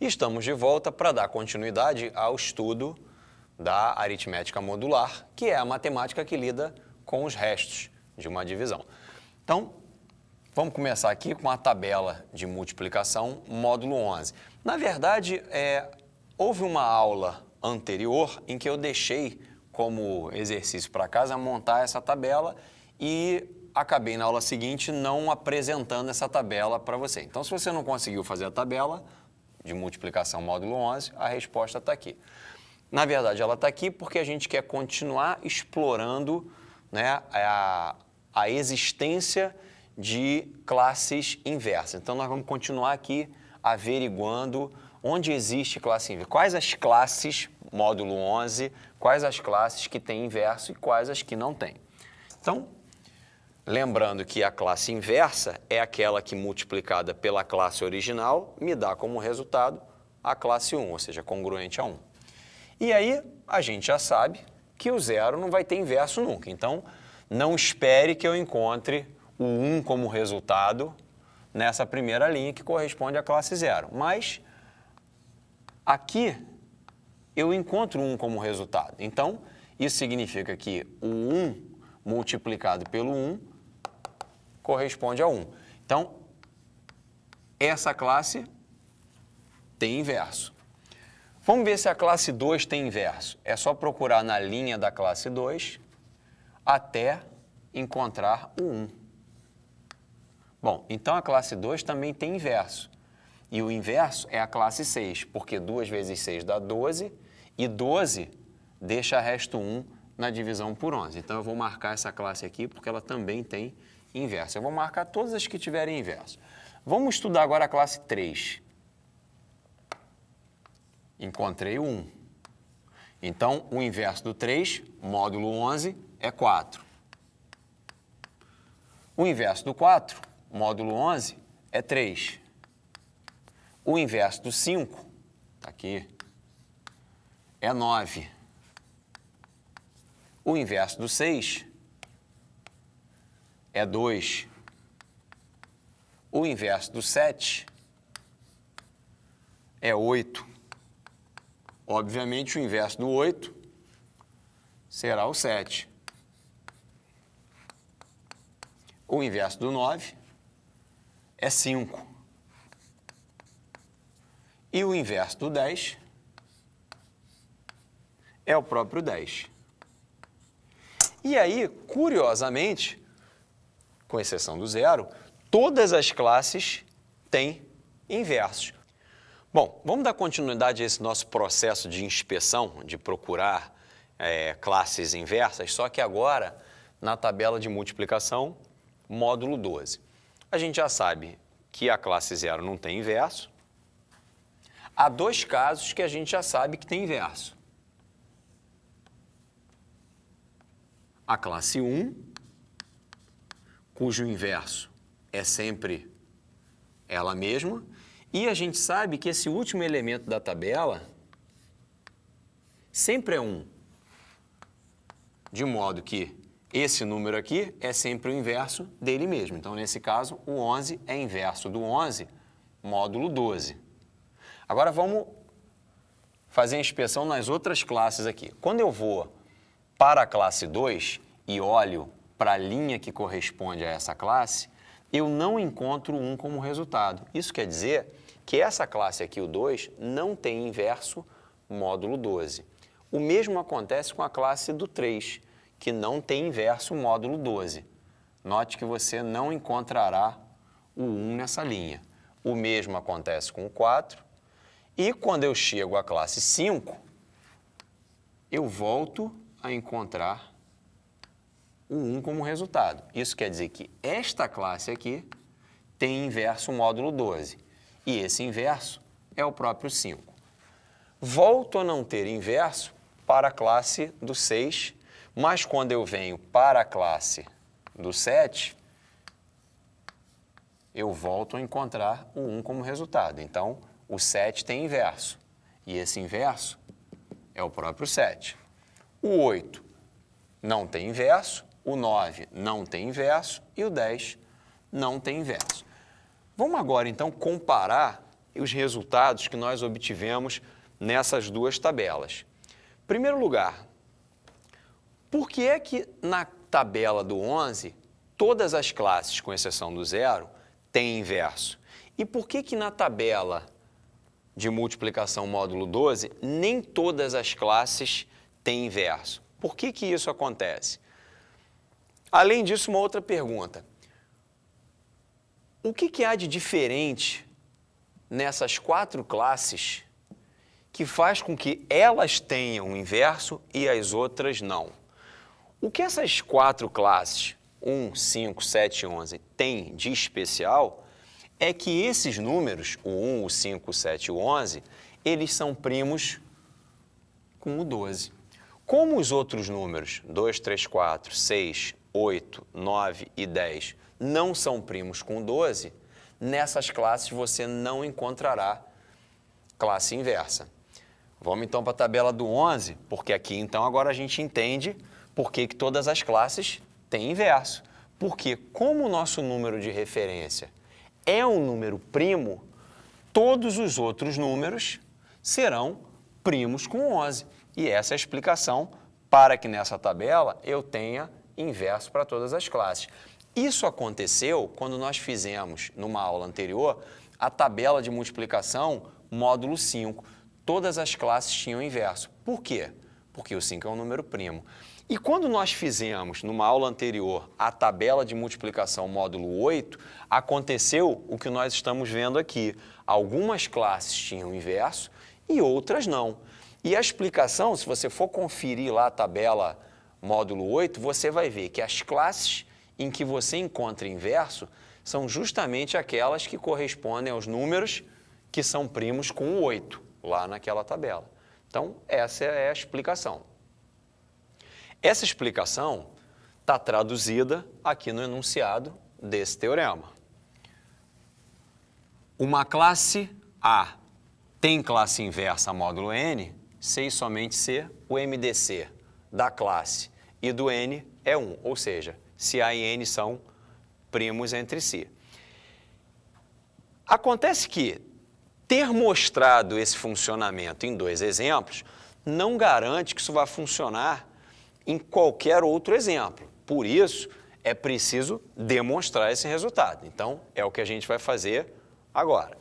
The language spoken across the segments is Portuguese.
estamos de volta para dar continuidade ao estudo da aritmética modular, que é a matemática que lida com os restos de uma divisão. Então, vamos começar aqui com a tabela de multiplicação, módulo 11. Na verdade, é, houve uma aula anterior em que eu deixei como exercício para casa montar essa tabela e acabei na aula seguinte não apresentando essa tabela para você. Então, se você não conseguiu fazer a tabela, de multiplicação módulo 11, a resposta está aqui. Na verdade, ela está aqui porque a gente quer continuar explorando né, a, a existência de classes inversas. Então, nós vamos continuar aqui averiguando onde existe classe inversa. Quais as classes, módulo 11, quais as classes que têm inverso e quais as que não têm. Então, Lembrando que a classe inversa é aquela que, multiplicada pela classe original, me dá como resultado a classe 1, ou seja, congruente a 1. E aí, a gente já sabe que o zero não vai ter inverso nunca. Então, não espere que eu encontre o 1 como resultado nessa primeira linha que corresponde à classe zero. Mas, aqui, eu encontro 1 como resultado. Então, isso significa que o 1 multiplicado pelo 1 corresponde a 1. Então, essa classe tem inverso. Vamos ver se a classe 2 tem inverso. É só procurar na linha da classe 2 até encontrar o 1. Bom, então a classe 2 também tem inverso. E o inverso é a classe 6, porque 2 vezes 6 dá 12, e 12 deixa resto 1 na divisão por 11. Então eu vou marcar essa classe aqui porque ela também tem inverso inversa. Eu vou marcar todas as que tiverem inverso. Vamos estudar agora a classe 3. Encontrei 1. Então, o inverso do 3, módulo 11, é 4. O inverso do 4, módulo 11, é 3. O inverso do 5, está aqui, é 9. O inverso do 6 é 2. O inverso do 7 é 8. Obviamente, o inverso do 8 será o 7. O inverso do 9 é 5. E o inverso do 10 é o próprio 10. E aí, curiosamente, com exceção do zero, todas as classes têm inversos. Bom, vamos dar continuidade a esse nosso processo de inspeção, de procurar é, classes inversas, só que agora na tabela de multiplicação, módulo 12. A gente já sabe que a classe zero não tem inverso. Há dois casos que a gente já sabe que tem inverso. A classe 1 cujo inverso é sempre ela mesma, e a gente sabe que esse último elemento da tabela sempre é 1. De modo que esse número aqui é sempre o inverso dele mesmo. Então, nesse caso, o 11 é inverso do 11, módulo 12. Agora, vamos fazer a inspeção nas outras classes aqui. Quando eu vou para a classe 2 e olho para a linha que corresponde a essa classe, eu não encontro um como resultado. Isso quer dizer que essa classe aqui, o 2, não tem inverso módulo 12. O mesmo acontece com a classe do 3, que não tem inverso módulo 12. Note que você não encontrará o 1 nessa linha. O mesmo acontece com o 4. E quando eu chego à classe 5, eu volto a encontrar o 1 como resultado. Isso quer dizer que esta classe aqui tem inverso módulo 12. E esse inverso é o próprio 5. Volto a não ter inverso para a classe do 6, mas quando eu venho para a classe do 7, eu volto a encontrar o 1 como resultado. Então, o 7 tem inverso. E esse inverso é o próprio 7. O 8 não tem inverso, o 9 não tem inverso e o 10 não tem inverso. Vamos agora, então, comparar os resultados que nós obtivemos nessas duas tabelas. Em primeiro lugar, por que é que na tabela do 11 todas as classes, com exceção do zero, têm inverso? E por que que na tabela de multiplicação módulo 12 nem todas as classes têm inverso? Por que que isso acontece? Além disso, uma outra pergunta. O que, que há de diferente nessas quatro classes que faz com que elas tenham o inverso e as outras não? O que essas quatro classes, 1, 5, 7 e 11, têm de especial é que esses números, o 1, o 5, o 7 e o 11, eles são primos com o 12. Como os outros números, 2, 3, 4, 6, 8, 9 e 10 não são primos com 12, nessas classes você não encontrará classe inversa. Vamos então para a tabela do 11, porque aqui então agora a gente entende por que, que todas as classes têm inverso. Porque como o nosso número de referência é um número primo, todos os outros números serão primos com 11. E essa é a explicação para que nessa tabela eu tenha inverso para todas as classes. Isso aconteceu quando nós fizemos, numa aula anterior, a tabela de multiplicação módulo 5. Todas as classes tinham inverso. Por quê? Porque o 5 é um número primo. E quando nós fizemos, numa aula anterior, a tabela de multiplicação módulo 8, aconteceu o que nós estamos vendo aqui. Algumas classes tinham inverso e outras não. E a explicação, se você for conferir lá a tabela módulo 8, você vai ver que as classes em que você encontra inverso são justamente aquelas que correspondem aos números que são primos com o 8, lá naquela tabela. Então, essa é a explicação. Essa explicação está traduzida aqui no enunciado desse teorema. Uma classe A tem classe inversa módulo n, sei somente ser o MDC da classe e do N é 1, ou seja, se A e N são primos entre si. Acontece que ter mostrado esse funcionamento em dois exemplos não garante que isso vá funcionar em qualquer outro exemplo. Por isso, é preciso demonstrar esse resultado. Então, é o que a gente vai fazer agora.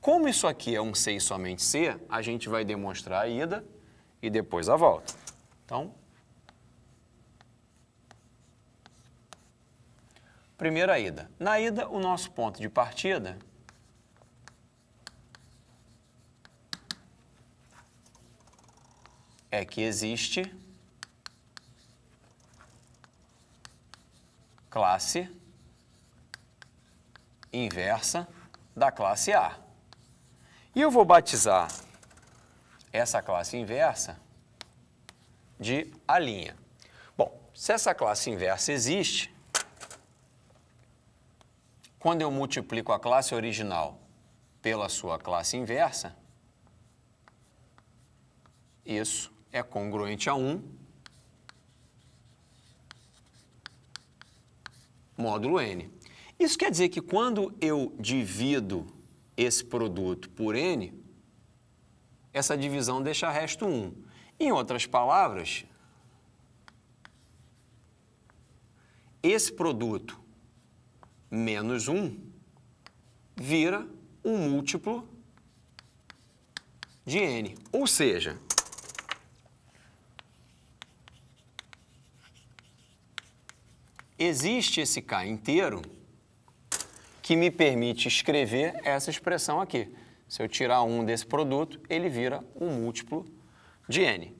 Como isso aqui é um C e somente C, a gente vai demonstrar a ida e depois a volta. Então, Primeira ida. Na ida, o nosso ponto de partida é que existe classe inversa da classe A. E eu vou batizar essa classe inversa de A'. Bom, se essa classe inversa existe, quando eu multiplico a classe original pela sua classe inversa, isso é congruente a 1 módulo n. Isso quer dizer que quando eu divido esse produto por n, essa divisão deixa resto 1. Em outras palavras, esse produto menos 1 vira um múltiplo de n. Ou seja, existe esse k inteiro que me permite escrever essa expressão aqui. Se eu tirar 1 desse produto, ele vira um múltiplo de n.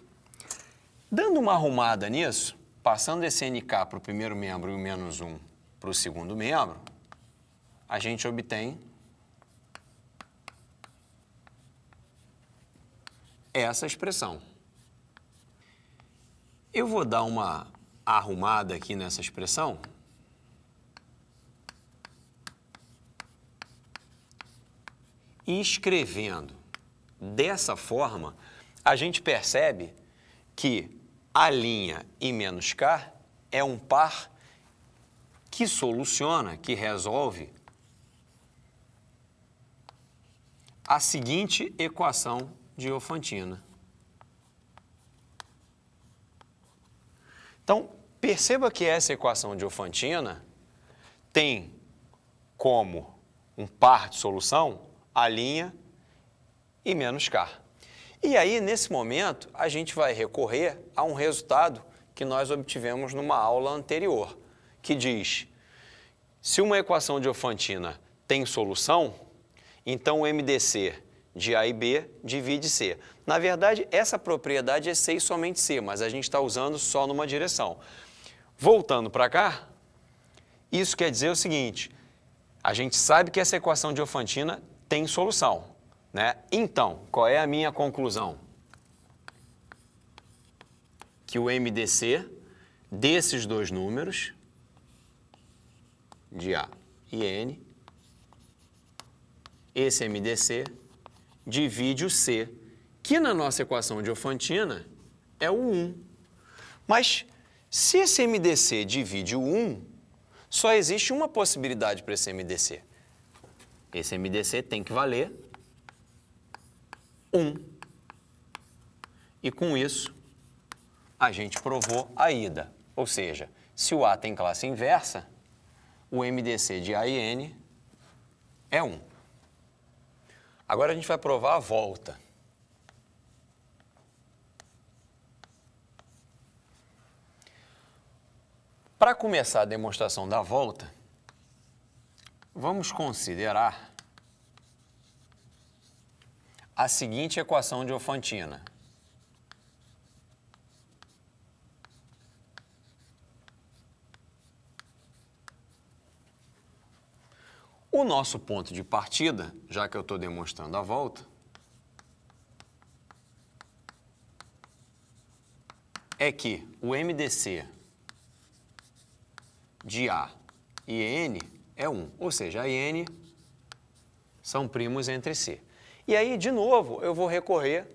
Dando uma arrumada nisso, passando esse nk para o primeiro membro e o menos 1 para o segundo membro, a gente obtém essa expressão. Eu vou dar uma arrumada aqui nessa expressão. E escrevendo dessa forma, a gente percebe que a linha I menos K é um par que soluciona, que resolve a seguinte equação diofantina. Então, perceba que essa equação diofantina tem como um par de solução a linha e menos k. E aí, nesse momento, a gente vai recorrer a um resultado que nós obtivemos numa aula anterior, que diz se uma equação de Ofantina tem solução, então o MDC de A e B divide C. Na verdade, essa propriedade é C e somente C, mas a gente está usando só numa direção. Voltando para cá, isso quer dizer o seguinte, a gente sabe que essa equação de Ofantina tem solução. Né? Então, qual é a minha conclusão? Que o MDC desses dois números de A e N, esse MDC divide o C, que na nossa equação de Ofantina é o 1. Mas se esse MDC divide o 1, só existe uma possibilidade para esse MDC. Esse MDC tem que valer 1. E com isso, a gente provou a ida. Ou seja, se o A tem classe inversa, o MDC de n é 1. Agora a gente vai provar a volta. Para começar a demonstração da volta, vamos considerar a seguinte equação de Ofantina. O nosso ponto de partida, já que eu estou demonstrando a volta, é que o MDC de A e N é 1, ou seja, A e N são primos entre si. E aí, de novo, eu vou recorrer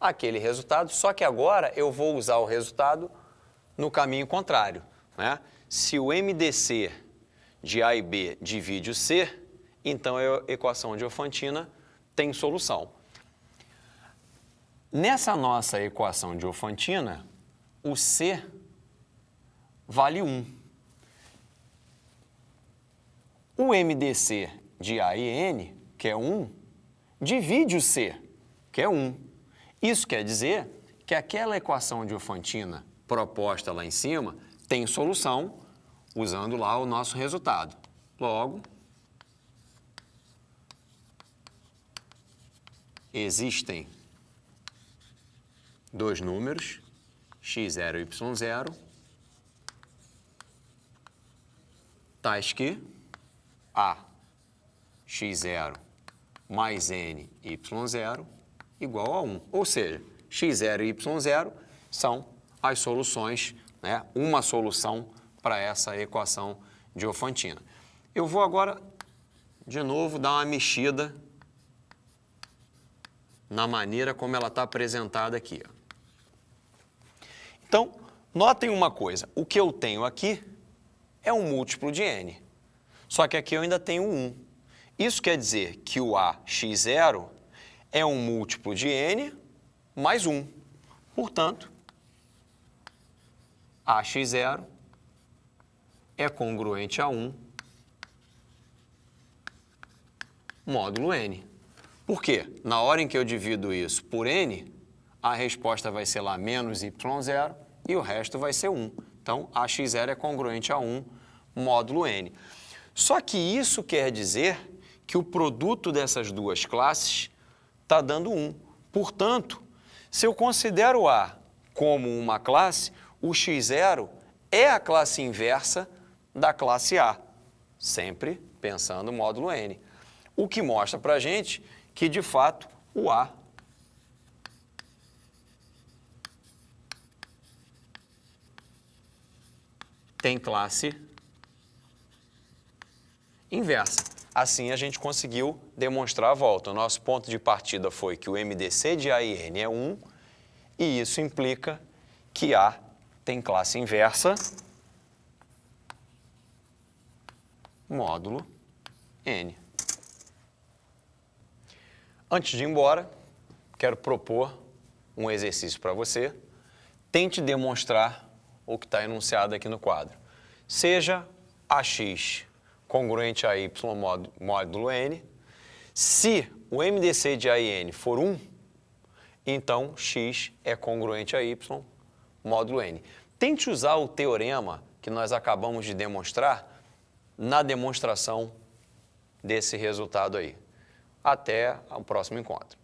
àquele resultado, só que agora eu vou usar o resultado no caminho contrário. Né? Se o MDC de A e B divide o C, então a equação de tem solução. Nessa nossa equação de o C vale 1. O MDC de A e N, que é 1, divide o C, que é 1. Isso quer dizer que aquela equação de proposta lá em cima tem solução usando lá o nosso resultado. Logo, existem dois números, x0 e y0, tais que a x0 mais n y0 igual a 1. Ou seja, x0 e y0 são as soluções, né, uma solução para essa equação de Ofantina. Eu vou agora, de novo, dar uma mexida na maneira como ela está apresentada aqui. Ó. Então, notem uma coisa, o que eu tenho aqui é um múltiplo de n, só que aqui eu ainda tenho 1. Isso quer dizer que o ax0 é um múltiplo de n mais 1. Portanto, ax0 é congruente a 1 módulo n. Por quê? Na hora em que eu divido isso por n, a resposta vai ser lá menos y0 e o resto vai ser 1. Então, ax0 é congruente a 1 módulo n. Só que isso quer dizer que o produto dessas duas classes está dando 1. Portanto, se eu considero A como uma classe, o x0 é a classe inversa da classe A, sempre pensando módulo n. O que mostra para a gente que de fato o a tem classe inversa. Assim a gente conseguiu demonstrar a volta. O nosso ponto de partida foi que o MDC de a e n é 1 e isso implica que A tem classe inversa módulo N. Antes de ir embora, quero propor um exercício para você. Tente demonstrar o que está enunciado aqui no quadro. Seja AX congruente a Y módulo N. Se o MDC de a e n for 1, então X é congruente a Y módulo N. Tente usar o teorema que nós acabamos de demonstrar na demonstração desse resultado aí. Até o próximo encontro.